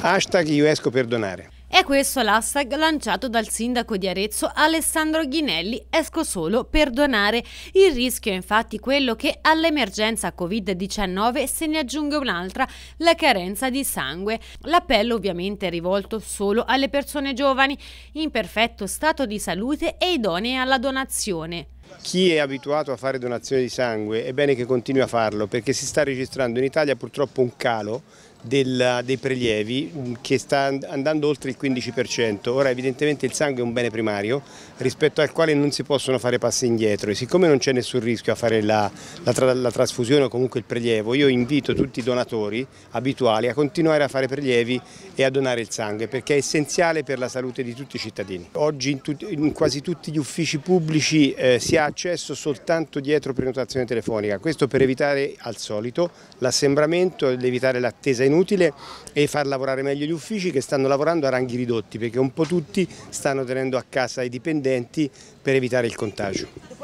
Hashtag io esco per donare. E questo l'hashtag lanciato dal sindaco di Arezzo Alessandro Ghinelli, esco solo per donare. Il rischio è infatti quello che all'emergenza Covid-19 se ne aggiunga un'altra, la carenza di sangue. L'appello ovviamente è rivolto solo alle persone giovani, in perfetto stato di salute e idonee alla donazione. Chi è abituato a fare donazione di sangue è bene che continui a farlo perché si sta registrando in Italia purtroppo un calo del, dei prelievi mm, che sta andando oltre il 15%. Ora evidentemente il sangue è un bene primario rispetto al quale non si possono fare passi indietro e siccome non c'è nessun rischio a fare la, la, la, trasfusione o comunque il prelievo, io invito tutti i donatori abituali a continuare a fare prelievi e a donare il sangue perché è essenziale per la salute di tutti i cittadini. Oggi in, tutti, in quasi tutti gli uffici pubblici eh, si ha accesso soltanto dietro prenotazione telefonica, questo per evitare al solito l'assembramento ed evitare l'attesa in inutile e far lavorare meglio gli uffici che stanno lavorando a ranghi ridotti perché un po' tutti stanno tenendo a casa i dipendenti per evitare il contagio.